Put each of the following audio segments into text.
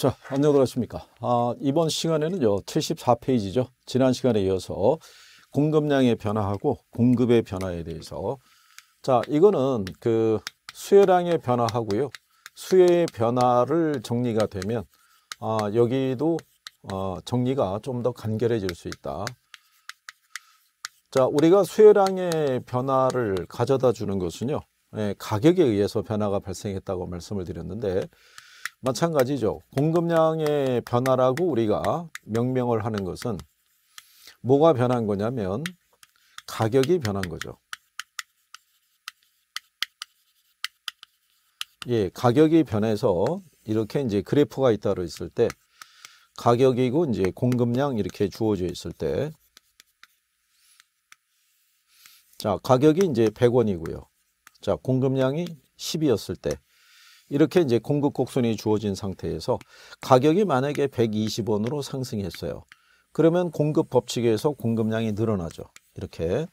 자, 안녕들 하십니까. 아, 이번 시간에는요, 74페이지죠. 지난 시간에 이어서 공급량의 변화하고 공급의 변화에 대해서. 자, 이거는 그 수요량의 변화하고요. 수요의 변화를 정리가 되면, 아, 여기도 어, 정리가 좀 더 간결해질 수 있다. 자, 우리가 수요량의 변화를 가져다 주는 것은요, 예, 가격에 의해서 변화가 발생했다고 말씀을 드렸는데, 마찬가지죠. 공급량의 변화라고 우리가 명명을 하는 것은 뭐가 변한 거냐면 가격이 변한 거죠. 예, 가격이 변해서 이렇게 이제 그래프가 잇따로 있을 때 가격이고 이제 공급량 이렇게 주어져 있을 때 자, 가격이 이제 100원이고요. 자, 공급량이 10이었을 때 이렇게 이제 공급 곡선이 주어진 상태에서 가격이 만약에 120원으로 상승했어요. 그러면 공급 법칙에서 공급량이 늘어나죠. 이렇게.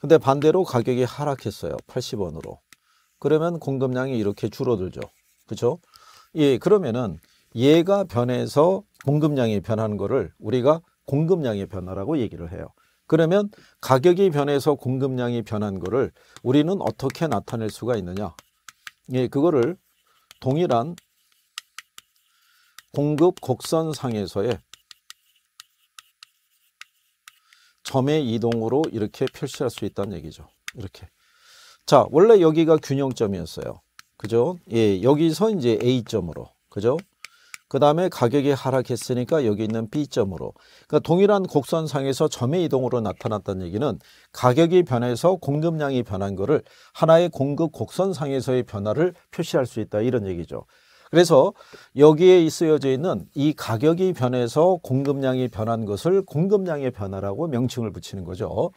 근데 반대로 가격이 하락했어요. 80원으로. 그러면 공급량이 이렇게 줄어들죠. 그렇죠? 예, 그러면은 얘가 변해서 공급량이 변하는 거를 우리가 공급량의 변화라고 얘기를 해요. 그러면 가격이 변해서 공급량이 변한 거를 우리는 어떻게 나타낼 수가 있느냐? 예, 그거를 동일한 공급 곡선상에서의 점의 이동으로 이렇게 표시할 수 있다는 얘기죠. 이렇게. 자, 원래 여기가 균형점이었어요. 그죠? 예, 여기서 이제 A점으로. 그죠? 그 다음에 가격이 하락했으니까 여기 있는 B점으로 그러니까 동일한 곡선상에서 점의 이동으로 나타났다는 얘기는 가격이 변해서 공급량이 변한 것을 하나의 공급 곡선상에서의 변화를 표시할 수 있다 이런 얘기죠. 그래서 여기에 쓰여져 있는 이 가격이 변해서 공급량이 변한 것을 공급량의 변화라고 명칭을 붙이는 거죠.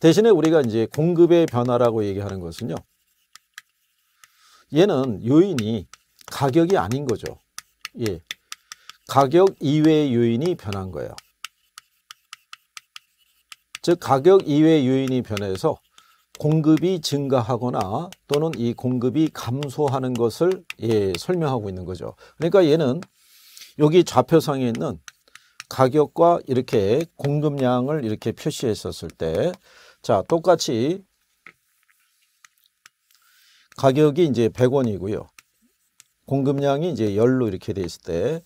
대신에 우리가 이제 공급의 변화라고 얘기하는 것은요. 얘는 요인이 가격이 아닌 거죠. 예. 가격 이외의 요인이 변한 거예요. 즉 가격 이외의 요인이 변해서 공급이 증가하거나 또는 이 공급이 감소하는 것을 예, 설명하고 있는 거죠. 그러니까 얘는 여기 좌표상에 있는 가격과 이렇게 공급량을 이렇게 표시했었을 때, 자, 똑같이 가격이 이제 100원이고요. 공급량이 이제 열로 이렇게 돼 있을 때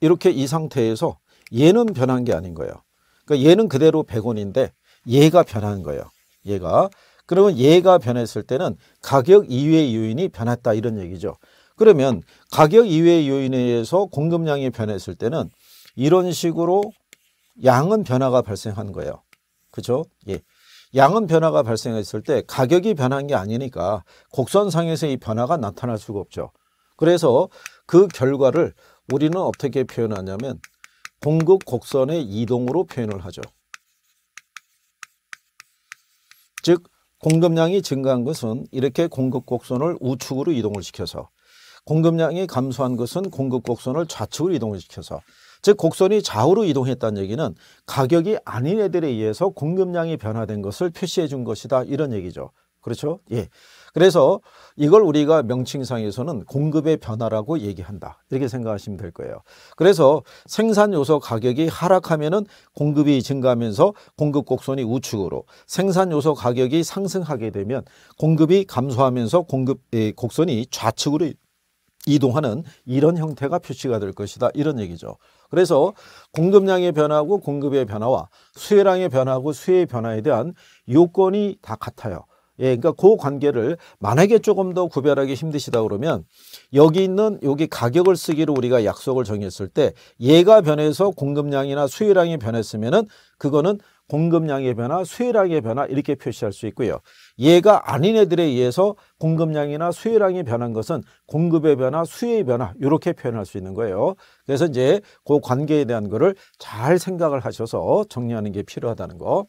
이렇게 이 상태에서 얘는 변한 게 아닌 거예요. 그러니까 얘는 그대로 100원인데 얘가 변한 거예요. 얘가. 그러면 얘가 변했을 때는 가격 이외의 요인이 변했다 이런 얘기죠. 그러면 가격 이외의 요인에 의해서 공급량이 변했을 때는 이런 식으로 양은 변화가 발생한 거예요. 그죠? 예. 양은 변화가 발생했을 때 가격이 변한 게 아니니까 곡선상에서 이 변화가 나타날 수가 없죠. 그래서 그 결과를 우리는 어떻게 표현하냐면 공급 곡선의 이동으로 표현을 하죠. 즉 공급량이 증가한 것은 이렇게 공급 곡선을 우측으로 이동을 시켜서 공급량이 감소한 것은 공급 곡선을 좌측으로 이동을 시켜서 즉 곡선이 좌우로 이동했다는 얘기는 가격이 아닌 애들에 의해서 공급량이 변화된 것을 표시해 준 것이다 이런 얘기죠. 그렇죠? 예. 그래서 이걸 우리가 명칭상에서는 공급의 변화라고 얘기한다. 이렇게 생각하시면 될 거예요. 그래서 생산 요소 가격이 하락하면은 공급이 증가하면서 공급 곡선이 우측으로 생산 요소 가격이 상승하게 되면 공급이 감소하면서 공급 예, 곡선이 좌측으로 이동하는 이런 형태가 표시가 될 것이다. 이런 얘기죠. 그래서 공급량의 변화하고 공급의 변화와 수혜량의 변화하고 수혜의 변화에 대한 요건이 다 같아요. 예, 그러니까 그 관계를 만약에 조금 더 구별하기 힘드시다 그러면 여기 있는 여기 가격을 쓰기로 우리가 약속을 정했을 때 얘가 변해서 공급량이나 수요량이 변했으면은 그거는 공급량의 변화, 수요량의 변화 이렇게 표시할 수 있고요. 얘가 아닌 애들에 의해서 공급량이나 수요량이 변한 것은 공급의 변화, 수요의 변화 이렇게 표현할 수 있는 거예요. 그래서 이제 그 관계에 대한 거를 잘 생각을 하셔서 정리하는 게 필요하다는 거.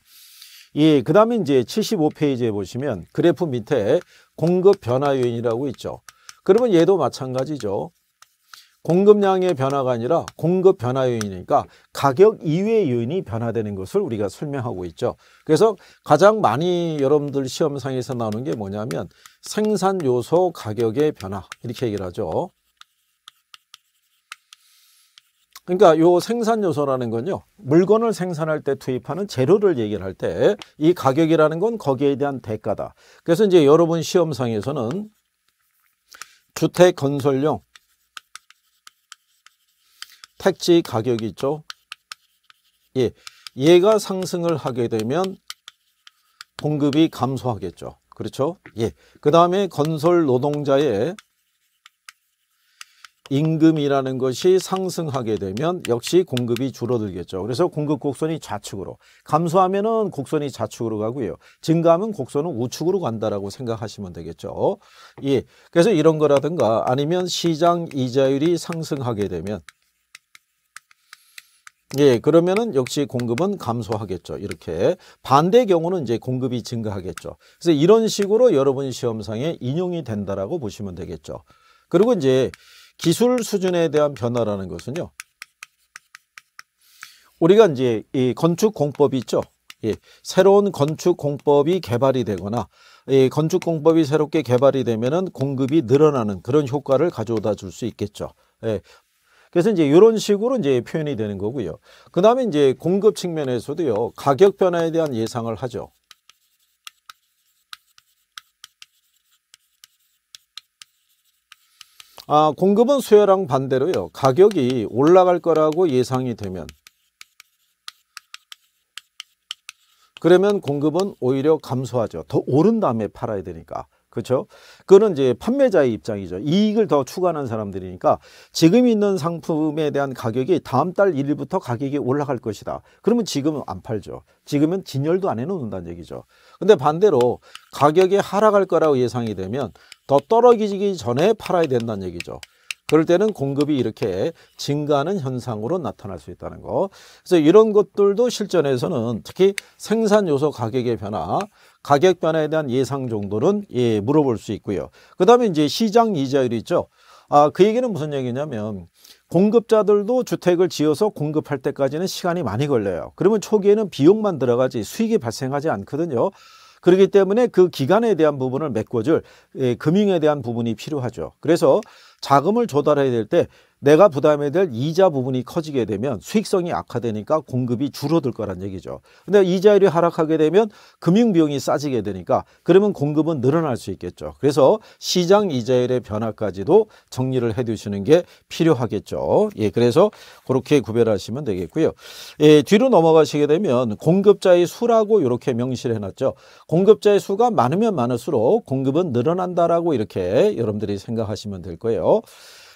예, 그 다음에 이제 75페이지에 보시면 그래프 밑에 공급 변화 요인이라고 있죠. 그러면 얘도 마찬가지죠. 공급량의 변화가 아니라 공급 변화 요인이니까 가격 이외의 요인이 변화되는 것을 우리가 설명하고 있죠. 그래서 가장 많이 여러분들 시험상에서 나오는 게 뭐냐면 생산 요소 가격의 변화 이렇게 얘기를 하죠. 그러니까 요 생산 요소라는 건요. 물건을 생산할 때 투입하는 재료를 얘기를 할 때 이 가격이라는 건 거기에 대한 대가다. 그래서 이제 여러분 시험상에서는 주택 건설용 택지 가격이 있죠. 예. 얘가 상승을 하게 되면 공급이 감소하겠죠. 그렇죠? 예. 그 다음에 건설 노동자의 임금이라는 것이 상승하게 되면 역시 공급이 줄어들겠죠. 그래서 공급 곡선이 좌측으로 감소하면은 곡선이 좌측으로 가고요. 증가하면 곡선은 우측으로 간다라고 생각하시면 되겠죠. 예. 그래서 이런 거라든가 아니면 시장 이자율이 상승하게 되면 예, 그러면은 역시 공급은 감소하겠죠. 이렇게. 반대 경우는 이제 공급이 증가하겠죠. 그래서 이런 식으로 여러분 시험상에 인용이 된다라고 보시면 되겠죠. 그리고 이제 기술 수준에 대한 변화라는 것은요. 우리가 이제 이 건축 공법이 있죠. 예, 새로운 건축 공법이 개발이 되거나 예, 건축 공법이 새롭게 개발이 되면은 공급이 늘어나는 그런 효과를 가져다 줄 수 있겠죠. 예, 그래서 이제 이런 식으로 이제 표현이 되는 거고요. 그 다음에 이제 공급 측면에서도요, 가격 변화에 대한 예상을 하죠. 아, 공급은 수요랑 반대로요. 가격이 올라갈 거라고 예상이 되면 그러면 공급은 오히려 감소하죠. 더 오른 다음에 팔아야 되니까. 그렇죠? 그거는 이제 판매자의 입장이죠. 이익을 더 추구하는 사람들이니까 지금 있는 상품에 대한 가격이 다음 달 1일부터 가격이 올라갈 것이다. 그러면 지금은 안 팔죠. 지금은 진열도 안 해놓는다는 얘기죠. 근데 반대로 가격이 하락할 거라고 예상이 되면 더 떨어지기 전에 팔아야 된다는 얘기죠. 그럴 때는 공급이 이렇게 증가하는 현상으로 나타날 수 있다는 거. 그래서 이런 것들도 실전에서는 특히 생산 요소 가격의 변화, 가격 변화에 대한 예상 정도는 예, 물어볼 수 있고요. 그 다음에 이제 시장 이자율 있죠. 아, 그 얘기는 무슨 얘기냐면 공급자들도 주택을 지어서 공급할 때까지는 시간이 많이 걸려요. 그러면 초기에는 비용만 들어가지 수익이 발생하지 않거든요. 그렇기 때문에 그 기간에 대한 부분을 메꿔줄 예, 금융에 대한 부분이 필요하죠. 그래서 자금을 조달해야 될때 내가 부담해야 될 이자 부분이 커지게 되면 수익성이 악화되니까 공급이 줄어들 거란 얘기죠. 근데 이자율이 하락하게 되면 금융 비용이 싸지게 되니까 그러면 공급은 늘어날 수 있겠죠. 그래서 시장 이자율의 변화까지도 정리를 해 두시는 게 필요하겠죠. 예, 그래서 그렇게 구별하시면 되겠고요. 예, 뒤로 넘어가시게 되면 공급자의 수라고 이렇게 명시를 해 놨죠. 공급자의 수가 많으면 많을수록 공급은 늘어난다라고 이렇게 여러분들이 생각하시면 될 거예요.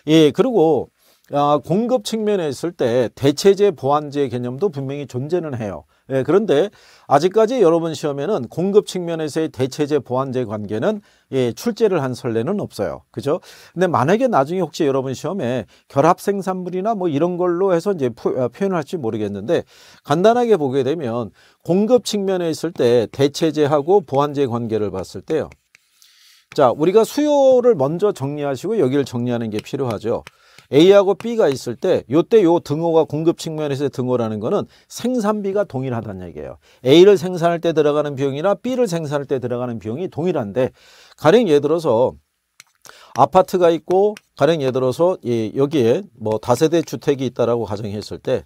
예, 그리고 아, 공급 측면에 있을 때 대체제 보완제 개념도 분명히 존재는 해요. 예, 그런데 아직까지 여러분 시험에는 공급 측면에서의 대체제 보완제 관계는 예, 출제를 한 설례는 없어요. 그죠? 근데 만약에 나중에 혹시 여러분 시험에 결합 생산물이나 뭐 이런 걸로 해서 이제 포, 아, 표현할지 모르겠는데 간단하게 보게 되면 공급 측면에 있을 때 대체제하고 보완제 관계를 봤을 때요. 자, 우리가 수요를 먼저 정리하시고 여기를 정리하는 게 필요하죠. A하고 B가 있을 때 요때 요 등호가 공급 측면에서의 등호라는 거는 생산비가 동일하다는 얘기예요. A를 생산할 때 들어가는 비용이나 B를 생산할 때 들어가는 비용이 동일한데 가령 예를 들어서 아파트가 있고 가령 예를 들어서 예, 여기에 뭐 다세대 주택이 있다라고 가정했을 때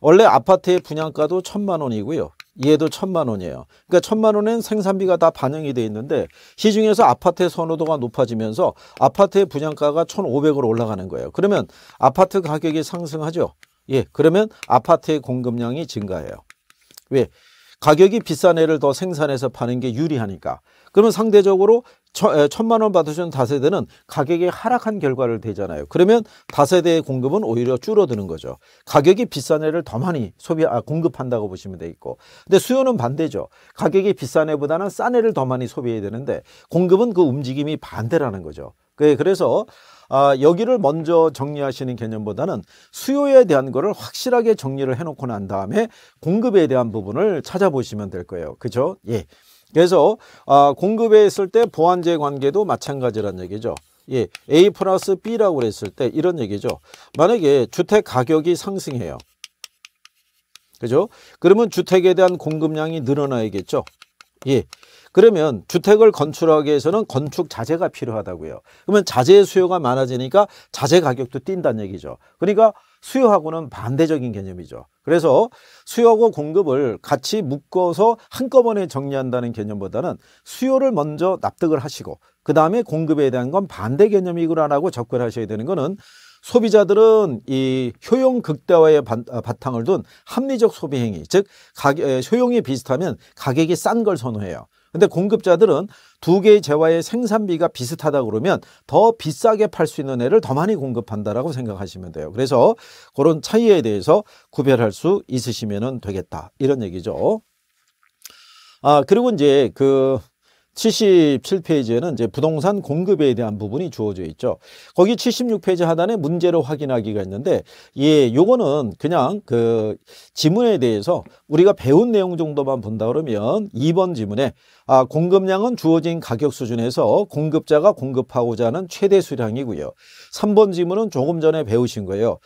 원래 아파트의 분양가도 천만 원이고요. 얘도 천만 원이에요. 그러니까 천만 원은 생산비가 다 반영이 돼 있는데 시중에서 아파트의 선호도가 높아지면서 아파트의 분양가가 천오백으로 올라가는 거예요. 그러면 아파트 가격이 상승하죠. 예, 그러면 아파트의 공급량이 증가해요. 왜? 가격이 비싼 애를 더 생산해서 파는 게 유리하니까. 그러면 상대적으로 천만 원 받으신 다세대는 가격이 하락한 결과를 되잖아요 그러면 다세대의 공급은 오히려 줄어드는 거죠. 가격이 비싼 애를 더 많이 소비 아, 공급한다고 보시면 되겠고. 근데 수요는 반대죠. 가격이 비싼 애보다는 싼 애를 더 많이 소비해야 되는데 공급은 그 움직임이 반대라는 거죠. 그, 그래서 아, 여기를 먼저 정리하시는 개념보다는 수요에 대한 거를 확실하게 정리를 해놓고 난 다음에 공급에 대한 부분을 찾아보시면 될 거예요. 그죠? 예. 그래서 아, 공급에 있을 때 보완제 관계도 마찬가지란 얘기죠. 예, A 플러스 B라고 그랬을 때 이런 얘기죠. 만약에 주택 가격이 상승해요. 그죠? 그러면 주택에 대한 공급량이 늘어나야겠죠. 예. 그러면 주택을 건축하기 위해서는 건축 자재가 필요하다고요. 그러면 자재 수요가 많아지니까 자재 가격도 뛴다는 얘기죠. 그러니까 수요하고는 반대적인 개념이죠. 그래서 수요하고 공급을 같이 묶어서 한꺼번에 정리한다는 개념보다는 수요를 먼저 납득을 하시고 그 다음에 공급에 대한 건 반대 개념이구나라고 접근하셔야 되는 거는 소비자들은 이 효용 극대화의 어, 바탕을 둔 합리적 소비 행위 즉 가격, 효용이 비슷하면 가격이 싼 걸 선호해요. 근데 공급자들은 두 개의 재화의 생산비가 비슷하다 그러면 더 비싸게 팔 수 있는 애를 더 많이 공급한다라고 생각하시면 돼요. 그래서 그런 차이에 대해서 구별할 수 있으시면 되겠다. 이런 얘기죠. 아, 그리고 이제 그 77페이지에는 이제 부동산 공급에 대한 부분이 주어져 있죠. 거기 76페이지 하단에 문제로 확인하기가 있는데 예, 요거는 그냥 그 지문에 대해서 우리가 배운 내용 정도만 본다 그러면 2번 지문에 아, 공급량은 주어진 가격 수준에서 공급자가 공급하고자 하는 최대 수량이고요. 3번 지문은 조금 전에 배우신 거예요.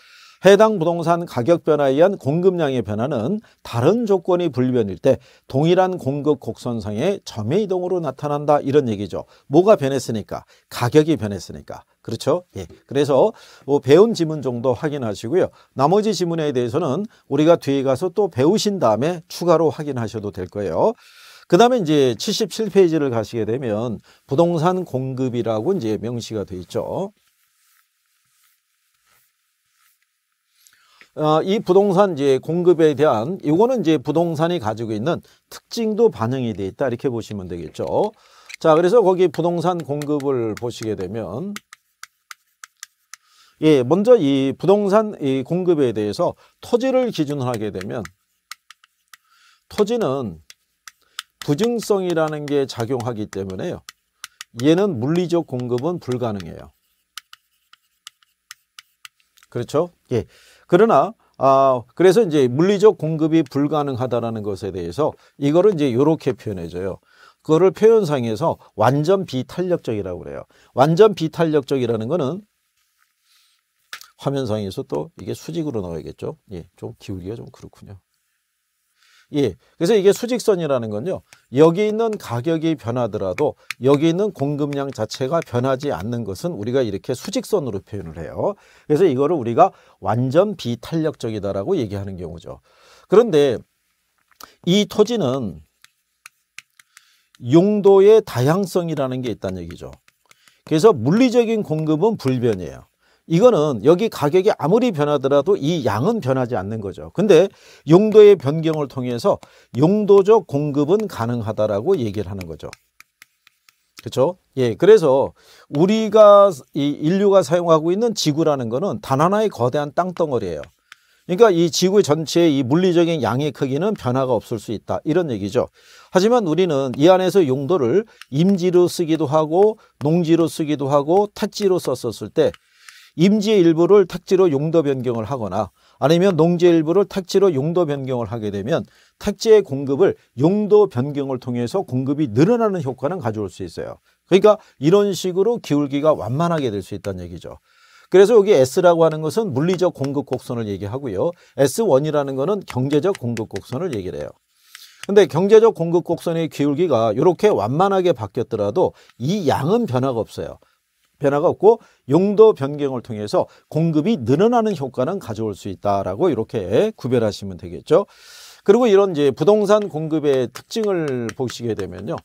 해당 부동산 가격 변화에 의한 공급량의 변화는 다른 조건이 불변일 때 동일한 공급 곡선상의 점의 이동으로 나타난다 이런 얘기죠. 뭐가 변했으니까 가격이 변했으니까 그렇죠? 예. 그래서 뭐 배운 지문 정도 확인하시고요. 나머지 지문에 대해서는 우리가 뒤에 가서 또 배우신 다음에 추가로 확인하셔도 될 거예요. 그 다음에 이제 77페이지를 가시게 되면 부동산 공급이라고 이제 명시가 돼 있죠. 어, 이 부동산 이제 공급에 대한 이거는 이제 부동산이 가지고 있는 특징도 반영이 돼 있다 이렇게 보시면 되겠죠. 자, 그래서 거기 부동산 공급을 보시게 되면 예, 먼저 이 부동산 이 공급에 대해서 토지를 기준으로 하게 되면 토지는 부증성이라는 게 작용하기 때문에요. 얘는 물리적 공급은 불가능해요. 그렇죠? 예. 그러나 아, 그래서 이제 물리적 공급이 불가능하다라는 것에 대해서 이거를 이제 이렇게 표현해줘요. 그거를 표현상에서 완전 비탄력적이라고 그래요. 완전 비탄력적이라는 거는 화면상에서 또 이게 수직으로 나와야겠죠. 예, 좀 기울기가 좀 그렇군요. 예. 그래서 이게 수직선이라는 건요. 여기 있는 가격이 변하더라도 여기 있는 공급량 자체가 변하지 않는 것은 우리가 이렇게 수직선으로 표현을 해요. 그래서 이거를 우리가 완전 비탄력적이다라고 얘기하는 경우죠. 그런데 이 토지는 용도의 다양성이라는 게 있다는 얘기죠. 그래서 물리적인 공급은 불변이에요. 이거는 여기 가격이 아무리 변하더라도 이 양은 변하지 않는 거죠. 근데 용도의 변경을 통해서 용도적 공급은 가능하다라고 얘기를 하는 거죠. 그렇죠? 예, 그래서 우리가 이 인류가 사용하고 있는 지구라는 거는 단 하나의 거대한 땅덩어리예요. 그러니까 이 지구 전체의 이 물리적인 양의 크기는 변화가 없을 수 있다 이런 얘기죠 하지만 우리는 이 안에서 용도를 임지로 쓰기도 하고 농지로 쓰기도 하고 택지로 썼었을 때 임지의 일부를 택지로 용도 변경을 하거나 아니면 농지의 일부를 택지로 용도 변경을 하게 되면 택지의 공급을 용도 변경을 통해서 공급이 늘어나는 효과는 가져올 수 있어요. 그러니까 이런 식으로 기울기가 완만하게 될 수 있다는 얘기죠. 그래서 여기 S라고 하는 것은 물리적 공급 곡선을 얘기하고요. S1이라는 것은 경제적 공급 곡선을 얘기를 해요. 근데 경제적 공급 곡선의 기울기가 이렇게 완만하게 바뀌었더라도 이 양은 변화가 없어요. 변화가 없고 용도 변경을 통해서 공급이 늘어나는 효과는 가져올 수 있다라고 이렇게 구별하시면 되겠죠. 그리고 이런 이제 부동산 공급의 특징을 보시게 되면요.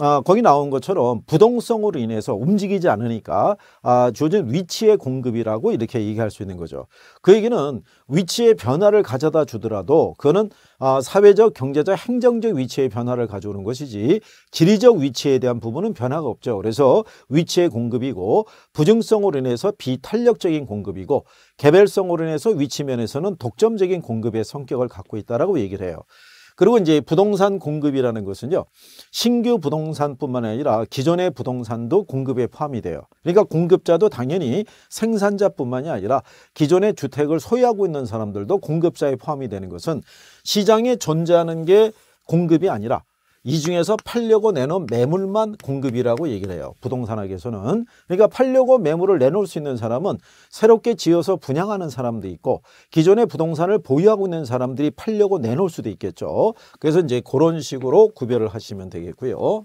아, 거기 나온 것처럼 부동성으로 인해서 움직이지 않으니까 아, 주어진 위치의 공급이라고 이렇게 얘기할 수 있는 거죠. 그 얘기는 위치의 변화를 가져다 주더라도 그거는 아, 사회적, 경제적, 행정적 위치의 변화를 가져오는 것이지 지리적 위치에 대한 부분은 변화가 없죠. 그래서 위치의 공급이고 부증성으로 인해서 비탄력적인 공급이고 개별성으로 인해서 위치면에서는 독점적인 공급의 성격을 갖고 있다라고 얘기를 해요. 그리고 이제 부동산 공급이라는 것은요. 신규 부동산뿐만 아니라 기존의 부동산도 공급에 포함이 돼요. 그러니까 공급자도 당연히 생산자뿐만이 아니라 기존의 주택을 소유하고 있는 사람들도 공급자에 포함이 되는 것은 시장에 존재하는 게 공급이 아니라 이 중에서 팔려고 내놓은 매물만 공급이라고 얘기를 해요. 부동산학에서는. 그러니까 팔려고 매물을 내놓을 수 있는 사람은 새롭게 지어서 분양하는 사람도 있고 기존의 부동산을 보유하고 있는 사람들이 팔려고 내놓을 수도 있겠죠. 그래서 이제 그런 식으로 구별을 하시면 되겠고요.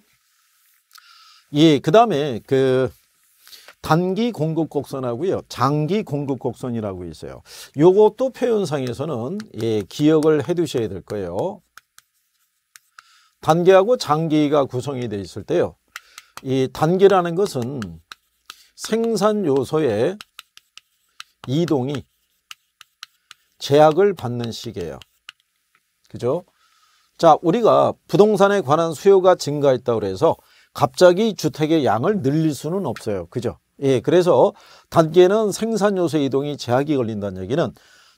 예, 그다음에 그 단기 공급 곡선하고요. 장기 공급 곡선이라고 있어요. 요것도 표현상에서는 예, 기억을 해 두셔야 될 거예요. 단계하고 장기가 구성이 되어 있을 때요. 이단계라는 것은 생산 요소의 이동이 제약을 받는 시기예요. 그죠? 자, 우리가 부동산에 관한 수요가 증가했다고 해서 갑자기 주택의 양을 늘릴 수는 없어요. 그죠? 예, 그래서 단계는 생산 요소 의 이동이 제약이 걸린다는 얘기는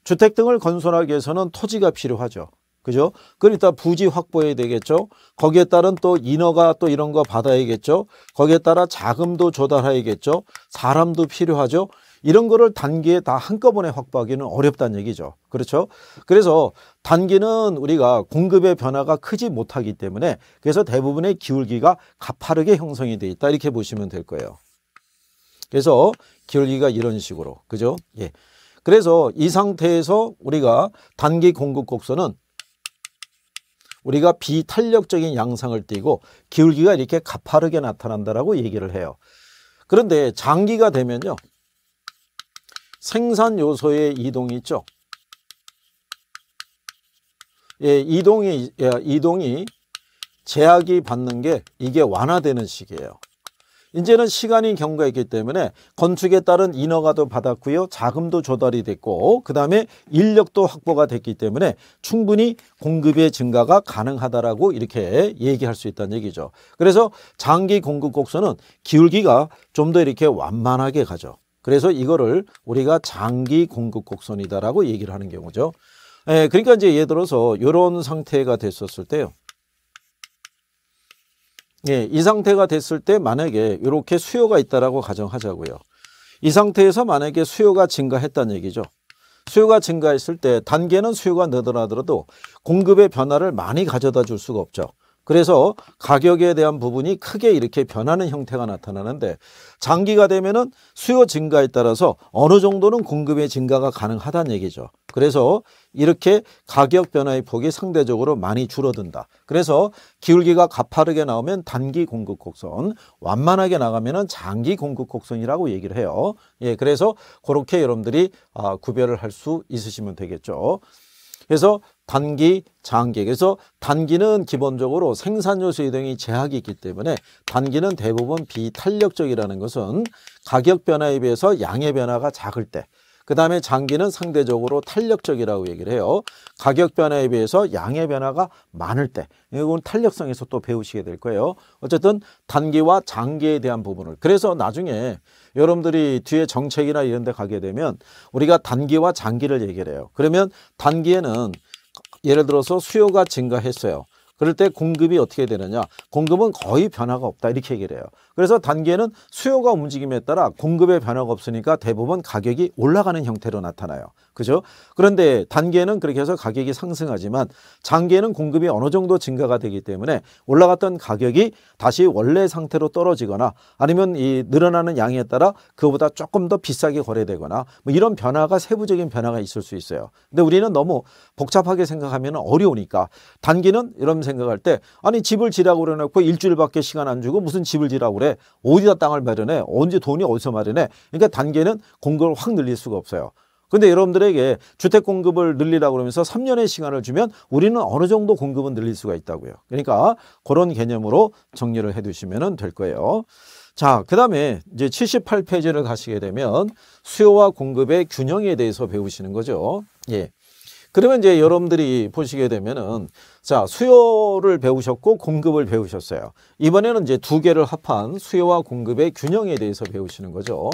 주택 등을 건설하기 위해서는 토지가 필요하죠. 그죠? 그러니까 부지 확보해야 되겠죠. 거기에 따른 또 인허가 또 이런 거 받아야겠죠. 거기에 따라 자금도 조달해야겠죠. 사람도 필요하죠. 이런 거를 단기에 다 한꺼번에 확보하기는 어렵다는 얘기죠. 그렇죠? 그래서 단기는 우리가 공급의 변화가 크지 못하기 때문에 그래서 대부분의 기울기가 가파르게 형성이 돼 있다 이렇게 보시면 될 거예요. 그래서 기울기가 이런 식으로 그죠? 예. 그래서 이 상태에서 우리가 단기 공급 곡선은 우리가 비탄력적인 양상을 띠고 기울기가 이렇게 가파르게 나타난다라고 얘기를 해요. 그런데 장기가 되면요. 생산 요소의 이동이 있죠. 예, 이동이, 예, 이동이 제약이 받는 게 이게 완화되는 시기예요. 이제는 시간인경우가있기 때문에 건축에 따른 인허가도 받았고요. 자금도 조달이 됐고 그다음에 인력도 확보가 됐기 때문에 충분히 공급의 증가가 가능하다라고 이렇게 얘기할 수 있다는 얘기죠. 그래서 장기 공급 곡선은 기울기가 좀 더 이렇게 완만하게 가죠. 그래서 이거를 우리가 장기 공급 곡선이다라고 얘기를 하는 경우죠. 예, 그러니까 이제 예를 들어서 이런 상태가 됐었을 때요. 예, 이 상태가 됐을 때 만약에 이렇게 수요가 있다라고 가정하자고요. 이 상태에서 만약에 수요가 증가했다는 얘기죠. 수요가 증가했을 때 단계는 수요가 늘어나더라도 공급의 변화를 많이 가져다 줄 수가 없죠. 그래서 가격에 대한 부분이 크게 이렇게 변하는 형태가 나타나는데 장기가 되면은 수요 증가에 따라서 어느 정도는 공급의 증가가 가능하다는 얘기죠. 그래서 이렇게 가격 변화의 폭이 상대적으로 많이 줄어든다. 그래서 기울기가 가파르게 나오면 단기 공급 곡선, 완만하게 나가면은 장기 공급 곡선이라고 얘기를 해요. 예, 그래서 그렇게 여러분들이 아, 구별을 할 수 있으시면 되겠죠. 그래서 단기, 장기. 그래서 단기는 기본적으로 생산요소 이동이 제약이 있기 때문에 단기는 대부분 비탄력적이라는 것은 가격 변화에 비해서 양의 변화가 작을 때그 다음에 장기는 상대적으로 탄력적이라고 얘기를 해요. 가격 변화에 비해서 양의 변화가 많을 때 이건 탄력성에서 또 배우시게 될 거예요. 어쨌든 단기와 장기에 대한 부분을 그래서 나중에 여러분들이 뒤에 정책이나 이런 데 가게 되면 우리가 단기와 장기를 얘기를 해요. 그러면 단기에는 예를 들어서 수요가 증가했어요. 그럴 때 공급이 어떻게 되느냐 공급은 거의 변화가 없다 이렇게 얘기를 해요 그래서 단계는 수요가 움직임에 따라 공급의 변화가 없으니까 대부분 가격이 올라가는 형태로 나타나요 그죠? 그런데 단계는 그렇게 해서 가격이 상승하지만 장기에는 공급이 어느 정도 증가가 되기 때문에 올라갔던 가격이 다시 원래 상태로 떨어지거나 아니면 이 늘어나는 양에 따라 그보다 조금 더 비싸게 거래되거나 뭐 이런 변화가 세부적인 변화가 있을 수 있어요. 근데 우리는 너무 복잡하게 생각하면 어려우니까 단기는 이런 생각할 때 아니 집을 지라고 그래놓고 일주일밖에 시간 안 주고 무슨 집을 지라고 그래 어디다 땅을 마련해 언제 돈이 어디서 마련해 그러니까 단기는 공급을 확 늘릴 수가 없어요. 근데 여러분들에게 주택 공급을 늘리라고 그러면서 3년의 시간을 주면 우리는 어느 정도 공급은 늘릴 수가 있다고요. 그러니까 그런 개념으로 정리를 해 두시면 될 거예요. 자, 그 다음에 이제 78페이지를 가시게 되면 수요와 공급의 균형에 대해서 배우시는 거죠. 예. 그러면 이제 여러분들이 보시게 되면은 자 수요를 배우셨고 공급을 배우셨어요. 이번에는 이제 두 개를 합한 수요와 공급의 균형에 대해서 배우시는 거죠.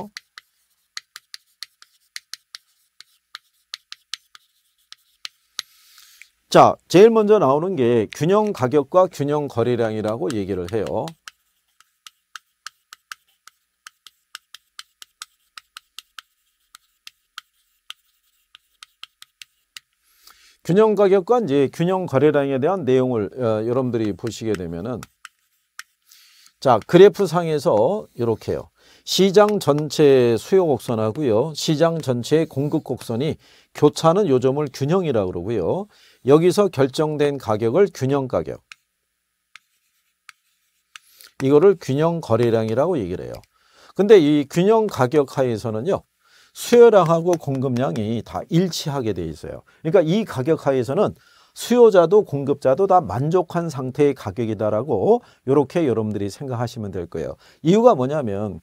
자, 제일 먼저 나오는 게 균형 가격과 균형 거래량이라고 얘기를 해요. 균형 가격과 이제 균형 거래량에 대한 내용을 어, 여러분들이 보시게 되면은 자, 그래프 상에서 이렇게요. 시장 전체 수요 곡선하고요. 시장 전체의 공급 곡선이 교차는 하 요점을 균형이라고 그러고요. 여기서 결정된 가격을 균형 가격. 이거를 균형 거래량이라고 얘기를 해요. 근데 이 균형 가격 하에서는요. 수요량하고 공급량이 다 일치하게 돼 있어요. 그러니까 이 가격 하에서는 수요자도 공급자도 다 만족한 상태의 가격이다라고 이렇게 여러분들이 생각하시면 될 거예요. 이유가 뭐냐면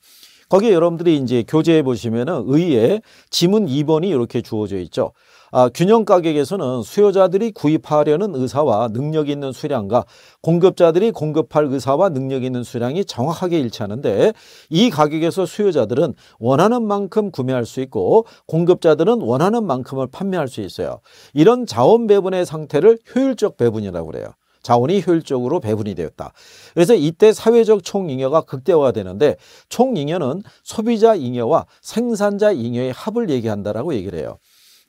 거기에 여러분들이 이제 교재에 보시면은 의의 지문 2번이 이렇게 주어져 있죠. 아, 균형 가격에서는 수요자들이 구입하려는 의사와 능력 있는 수량과 공급자들이 공급할 의사와 능력 있는 수량이 정확하게 일치하는데 이 가격에서 수요자들은 원하는 만큼 구매할 수 있고 공급자들은 원하는 만큼을 판매할 수 있어요. 이런 자원 배분의 상태를 효율적 배분이라고 그래요. 자원이 효율적으로 배분이 되었다. 그래서 이때 사회적 총잉여가 극대화되는데 가 총잉여는 소비자 잉여와 생산자 잉여의 합을 얘기한다라고 얘기를 해요.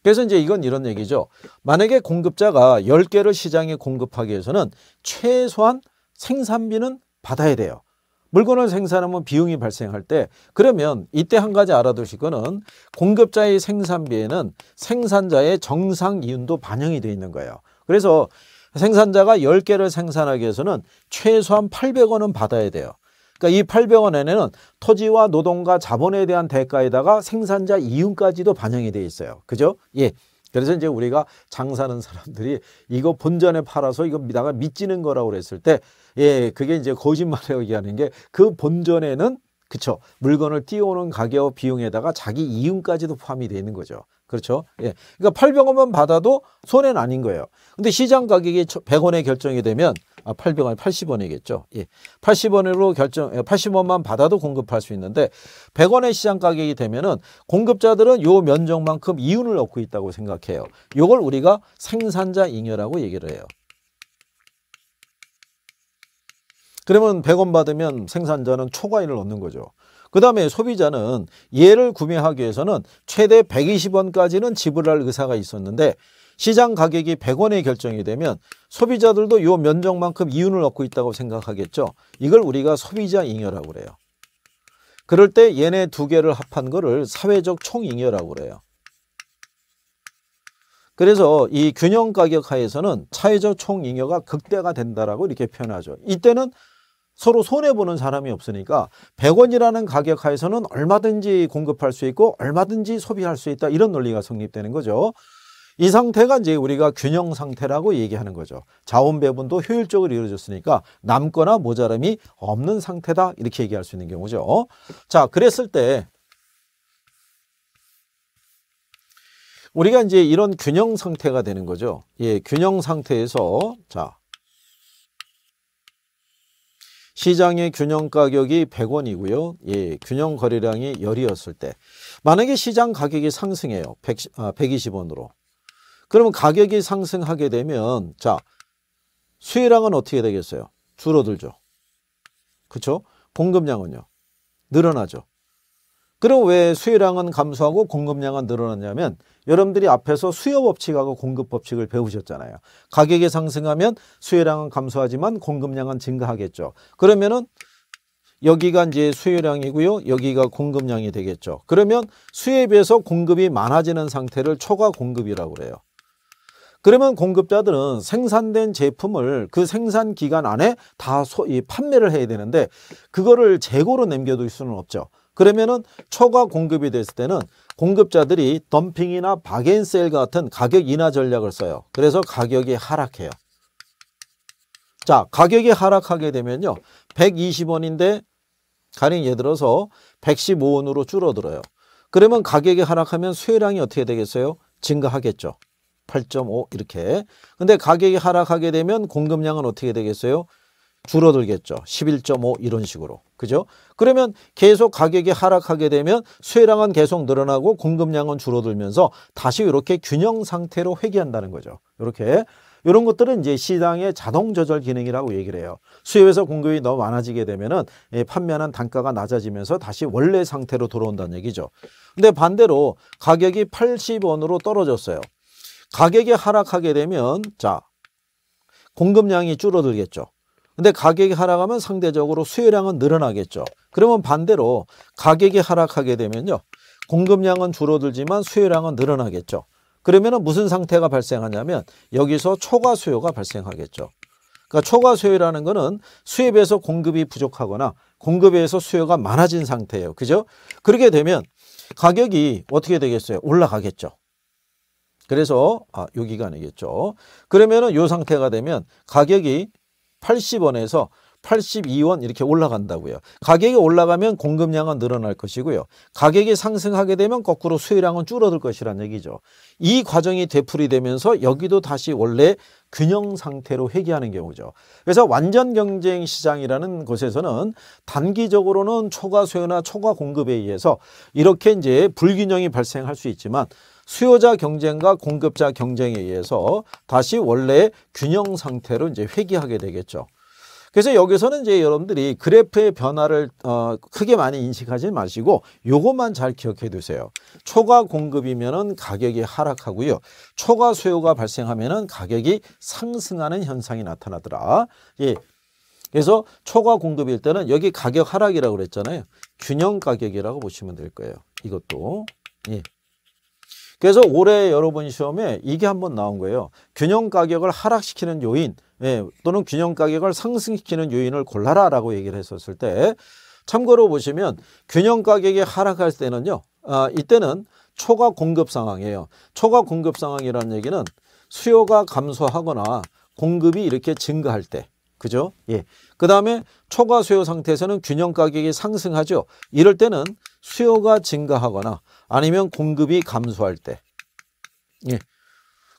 그래서 이제 이건 이런 얘기죠. 만약에 공급자가 10개를 시장에 공급하기 위해서는 최소한 생산비는 받아야 돼요. 물건을 생산하면 비용이 발생할 때 그러면 이때 한 가지 알아두실 거는 공급자의 생산비에는 생산자의 정상 이윤도 반영이 되어 있는 거예요. 그래서 생산자가 10개를 생산하기 위해서는 최소한 800원은 받아야 돼요. 그러니까 이 800원에는 토지와 노동과 자본에 대한 대가에다가 생산자 이윤까지도 반영이 돼 있어요. 그죠? 예. 그래서 이제 우리가 장사하는 사람들이 이거 본전에 팔아서 이거 다가 미치는 거라고 그랬을 때 예, 그게 이제 거짓말이라고 얘기하는 게 그 본전에는 그쵸 물건을 띄워오는 가격 비용에다가 자기 이윤까지도 포함이 되 있는 거죠. 그렇죠. 예. 그러니까 800원만 받아도 손해는 아닌 거예요. 근데 시장 가격이 100원에 결정이 되면 아, 8 0 0원 80원이겠죠. 예. 80원으로 결정 80원만 예, 받아도 공급할 수 있는데 100원의 시장 가격이 되면은 공급자들은 요 면적만큼 이윤을 얻고 있다고 생각해요. 요걸 우리가 생산자 잉여라고 얘기를 해요. 그러면 100원 받으면 생산자는 초과인을 얻는 거죠. 그 다음에 소비자는 얘를 구매하기 위해서는 최대 120원까지는 지불할 의사가 있었는데 시장 가격이 100원에 결정이 되면 소비자들도 요 면적만큼 이윤을 얻고 있다고 생각하겠죠. 이걸 우리가 소비자 잉여라고 그래요. 그럴 때 얘네 두 개를 합한 거를 사회적 총잉여라고 그래요. 그래서 이 균형 가격 하에서는 사회적 총잉여가 극대가 된다라고 이렇게 표현하죠. 이때는 서로 손해보는 사람이 없으니까 100원이라는 가격 하에서는 얼마든지 공급할 수 있고 얼마든지 소비할 수 있다 이런 논리가 성립되는 거죠. 이 상태가 이제 우리가 균형 상태라고 얘기하는 거죠. 자원 배분도 효율적으로 이루어졌으니까 남거나 모자람이 없는 상태다 이렇게 얘기할 수 있는 경우죠. 자, 그랬을 때 우리가 이제 이런 균형 상태가 되는 거죠. 예, 균형 상태에서 자, 시장의 균형 가격이 100원이고요. 예, 균형 거래량이 1 0이었을때 만약에 시장 가격이 상승해요. 100, 아, 120원으로. 그러면 가격이 상승하게 되면 자 수혜량은 어떻게 되겠어요? 줄어들죠. 그렇죠? 공급량은요. 늘어나죠. 그럼 왜 수요량은 감소하고 공급량은 늘어났냐면 여러분들이 앞에서 수요 법칙하고 공급 법칙을 배우셨잖아요. 가격이 상승하면 수요량은 감소하지만 공급량은 증가하겠죠. 그러면은 여기가 이제 수요량이고요. 여기가 공급량이 되겠죠. 그러면 수요에 비해서 공급이 많아지는 상태를 초과 공급이라고 그래요. 그러면 공급자들은 생산된 제품을 그 생산 기간 안에 다 소, 이 판매를 해야 되는데 그거를 재고로 남겨둘 수는 없죠. 그러면은 초과 공급이 됐을 때는 공급자들이 덤핑이나 바겐세일 같은 가격 인하 전략을 써요. 그래서 가격이 하락해요. 자, 가격이 하락하게 되면요. 120원인데 가령 예를 들어서 115원으로 줄어들어요. 그러면 가격이 하락하면 수요량이 어떻게 되겠어요? 증가하겠죠. 8.5 이렇게. 근데 가격이 하락하게 되면 공급량은 어떻게 되겠어요? 줄어들겠죠. 11.5 이런 식으로. 그죠? 그러면 계속 가격이 하락하게 되면 수혜량은 계속 늘어나고 공급량은 줄어들면서 다시 이렇게 균형 상태로 회귀한다는 거죠. 이렇게 이런 것들은 이제 시장의 자동 조절 기능이라고 얘기를 해요. 수요에서 공급이 너무 많아지게 되면은 예, 판매하는 단가가 낮아지면서 다시 원래 상태로 돌아온다는 얘기죠. 근데 반대로 가격이 80원으로 떨어졌어요. 가격이 하락하게 되면 자 공급량이 줄어들겠죠. 근데 가격이 하락하면 상대적으로 수요량은 늘어나겠죠. 그러면 반대로 가격이 하락하게 되면요. 공급량은 줄어들지만 수요량은 늘어나겠죠. 그러면 무슨 상태가 발생하냐면 여기서 초과 수요가 발생하겠죠. 그러니까 초과 수요라는 거는 수입에 서 공급이 부족하거나 공급에 서 수요가 많아진 상태예요. 그죠? 그렇게 되면 가격이 어떻게 되겠어요? 올라가겠죠. 그래서 아, 여기가 아니겠죠. 그러면은 요 상태가 되면 가격이 80원에서 82원 이렇게 올라간다고요. 가격이 올라가면 공급량은 늘어날 것이고요. 가격이 상승하게 되면 거꾸로 수요량은 줄어들 것이라는 얘기죠. 이 과정이 되풀이되면서 여기도 다시 원래 균형 상태로 회귀하는 경우죠. 그래서 완전 경쟁 시장이라는 곳에서는 단기적으로는 초과 수요나 초과 공급에 의해서 이렇게 이제 불균형이 발생할 수 있지만 수요자 경쟁과 공급자 경쟁에 의해서 다시 원래 의 균형 상태로 이제 회귀하게 되겠죠. 그래서 여기서는 이제 여러분들이 그래프의 변화를 어, 크게 많이 인식하지 마시고 요것만 잘 기억해 두세요. 초과 공급이면은 가격이 하락하고요. 초과 수요가 발생하면은 가격이 상승하는 현상이 나타나더라. 예. 그래서 초과 공급일 때는 여기 가격 하락이라고 그랬잖아요. 균형 가격이라고 보시면 될 거예요. 이것도. 예. 그래서 올해 여러분 시험에 이게 한번 나온 거예요. 균형 가격을 하락시키는 요인 예, 또는 균형 가격을 상승시키는 요인을 골라라라고 얘기를 했었을 때 참고로 보시면 균형 가격이 하락할 때는요. 아, 이때는 초과 공급 상황이에요. 초과 공급 상황이라는 얘기는 수요가 감소하거나 공급이 이렇게 증가할 때 그죠? 예. 그 다음에 초과 수요 상태에서는 균형 가격이 상승하죠. 이럴 때는 수요가 증가하거나 아니면 공급이 감소할 때. 예.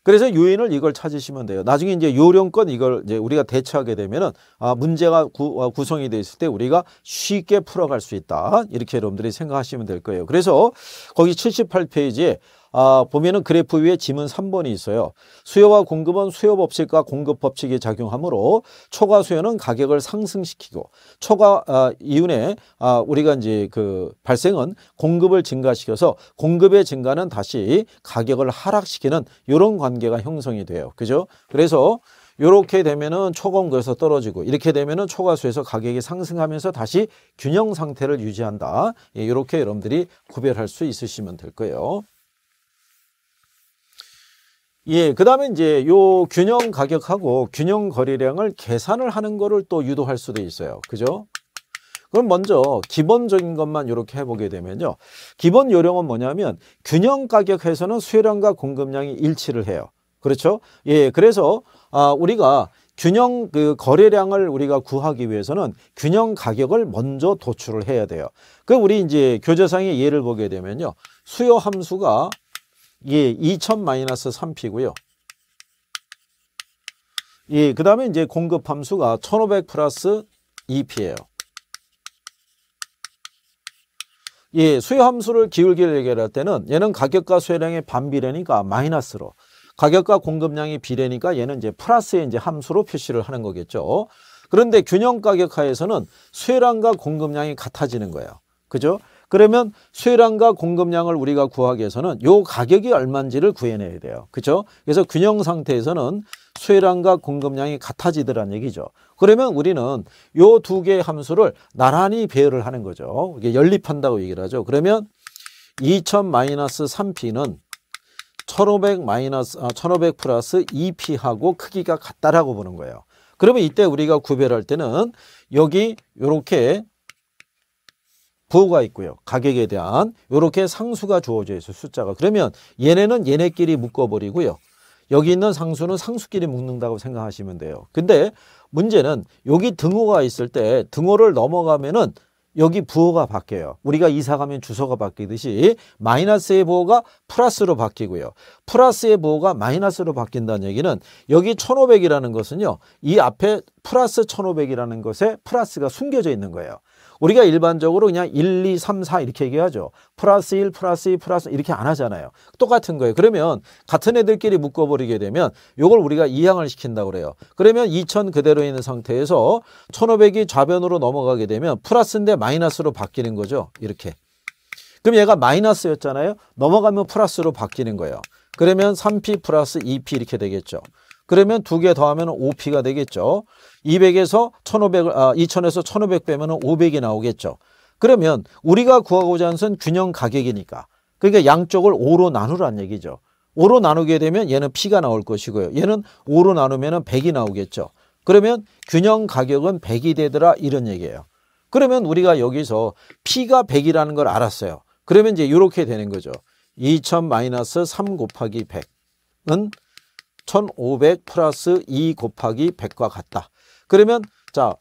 그래서 요인을 이걸 찾으시면 돼요. 나중에 이제 요령권 이걸 이제 우리가 대처하게 되면은 아 문제가 구, 어, 구성이 돼 있을 때 우리가 쉽게 풀어갈 수 있다. 이렇게 여러분들이 생각하시면 될 거예요. 그래서 거기 78페이지에 아, 보면은 그래프 위에 지문 3번이 있어요. 수요와 공급은 수요 법칙과 공급 법칙이 작용하므로 초과 수요는 가격을 상승시키고 초과 아, 이윤에 아, 우리가 이제 그 발생은 공급을 증가시켜서 공급의 증가는 다시 가격을 하락시키는 이런 관계가 형성이 돼요. 그죠? 그래서 이렇게 되면은 초공급에서 떨어지고 이렇게 되면은 초과수에서 가격이 상승하면서 다시 균형 상태를 유지한다. 이렇게 예, 여러분들이 구별할 수 있으시면 될 거예요. 예, 그 다음에 이제 요 균형 가격하고 균형 거래량을 계산을 하는 거를 또 유도할 수도 있어요. 그죠? 그럼 먼저 기본적인 것만 이렇게 해보게 되면요. 기본 요령은 뭐냐면 균형 가격에서는 수요량과 공급량이 일치를 해요. 그렇죠? 예, 그래서 아, 우리가 균형 그 거래량을 우리가 구하기 위해서는 균형 가격을 먼저 도출을 해야 돼요. 그 우리 이제 교재상의 예를 보게 되면요. 수요 함수가 예, 2000 마이너스 3p고요. 예, 그 다음에 이제 공급 함수가 1500 플러스 2p예요. 예, 수요 함수를 기울기를 해결할 때는 얘는 가격과 수요량의 반비례니까 마이너스로 가격과 공급량이 비례니까 얘는 이제 플러스의 이제 함수로 표시를 하는 거겠죠. 그런데 균형 가격 하에서는 수요량과 공급량이 같아지는 거예요. 그죠? 그러면 수요량과 공급량을 우리가 구하기 위해서는 요 가격이 얼마인지를 구해내야 돼요. 그렇죠? 그래서 균형 상태에서는 수요량과 공급량이 같아지더란 얘기죠. 그러면 우리는 요 두 개의 함수를 나란히 배열을 하는 거죠. 이게 연립한다고 얘기를 하죠. 그러면 2000-3p는 1500 마이너스 아, 1500 플러스 2p하고 크기가 같다라고 보는 거예요. 그러면 이때 우리가 구별할 때는 여기 이렇게 부호가 있고요. 가격에 대한 이렇게 상수가 주어져 있어 요 숫자가. 그러면 얘네는 얘네끼리 묶어버리고요. 여기 있는 상수는 상수끼리 묶는다고 생각하시면 돼요. 근데 문제는 여기 등호가 있을 때 등호를 넘어가면은 여기 부호가 바뀌어요. 우리가 이사 가면 주소가 바뀌듯이 마이너스의 부호가 플러스로 바뀌고요. 플러스의 부호가 마이너스로 바뀐다는 얘기는 여기 1500이라는 것은요. 이 앞에 플러스 1500이라는 것에 플러스가 숨겨져 있는 거예요. 우리가 일반적으로 그냥 1, 2, 3, 4 이렇게 얘기하죠. 플러스 1, 플러스 2, 플러스 이렇게 안 하잖아요. 똑같은 거예요. 그러면 같은 애들끼리 묶어버리게 되면 이걸 우리가 이항을 시킨다고 그래요. 그러면 2000 그대로 있는 상태에서 1500이 좌변으로 넘어가게 되면 플러스인데 마이너스로 바뀌는 거죠. 이렇게. 그럼 얘가 마이너스였잖아요. 넘어가면 플러스로 바뀌는 거예요. 그러면 3p 플러스 2p 이렇게 되겠죠. 그러면 두 개 더하면 5p가 되겠죠. 200에서 1500, 아, 2000에서 1500 빼면 500이 나오겠죠. 그러면 우리가 구하고자 하는 것은 균형 가격이니까. 그러니까 양쪽을 5로 나누란 얘기죠. 5로 나누게 되면 얘는 P가 나올 것이고요. 얘는 5로 나누면 100이 나오겠죠. 그러면 균형 가격은 100이 되더라 이런 얘기예요. 그러면 우리가 여기서 P가 100이라는 걸 알았어요. 그러면 이제 이렇게 되는 거죠. 2000 3 곱하기 100은 1500 플러스 2 곱하기 100과 같다. 그러면 자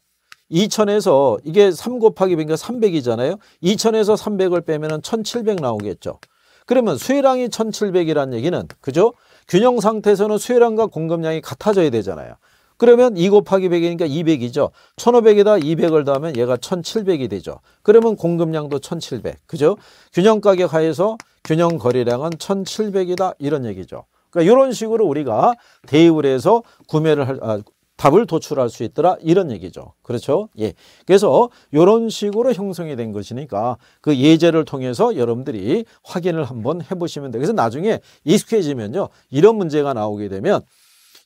2천에서 이게 3 곱하기 1 0 0이 300이잖아요. 2천에서 300을 빼면 1700 나오겠죠. 그러면 수혜량이 1700이라는 얘기는 그죠? 균형 상태에서는 수혜량과 공급량이 같아져야 되잖아요. 그러면 2 곱하기 100이니까 200이죠. 1500에다 200을 더하면 얘가 1700이 되죠. 그러면 공급량도 1700. 그죠? 균형 가격 하에서 균형 거래량은 1700이다 이런 얘기죠. 그러니까 이런 식으로 우리가 대입을 해서 구매를 할, 아, 답을 도출할 수 있더라 이런 얘기죠. 그렇죠? 예. 그래서 이런 식으로 형성이 된 것이니까 그 예제를 통해서 여러분들이 확인을 한번 해보시면 돼요. 그래서 나중에 익숙해지면요. 이런 문제가 나오게 되면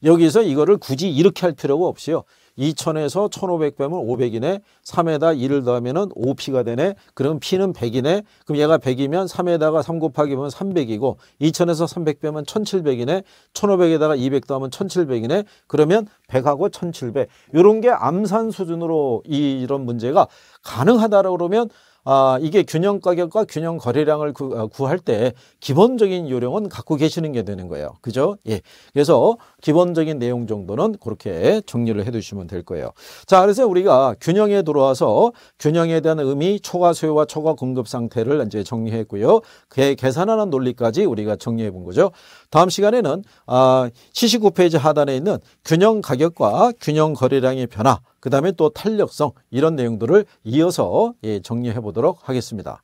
여기서 이거를 굳이 이렇게 할 필요가 없이요. 2천에서 1,500 빼면 500이네. 3에다 2를 더하면은 5P가 되네. 그럼 P는 100이네. 그럼 얘가 100이면 3에다가 3 곱하기 보면 300이고 2천에서 300 빼면 1,700이네. 1,500에다가 200 더하면 1,700이네. 그러면 100하고 1,700. 요런 게 암산 수준으로 이, 이런 문제가 가능하다라고 그러면 아, 이게 균형 가격과 균형 거래량을 구, 아, 할때 기본적인 요령은 갖고 계시는 게 되는 거예요. 그죠? 예. 그래서 기본적인 내용 정도는 그렇게 정리를 해 두시면 될 거예요. 자, 그래서 우리가 균형에 들어와서 균형에 대한 의미, 초과 수요와 초과 공급 상태를 이제 정리했고요. 그 계산하는 논리까지 우리가 정리해 본 거죠. 다음 시간에는 79페이지 아, 하단에 있는 균형 가격과 균형 거래량의 변화, 그 다음에 또 탄력성 이런 내용들을 이어서 예, 정리해 보도록 하겠습니다.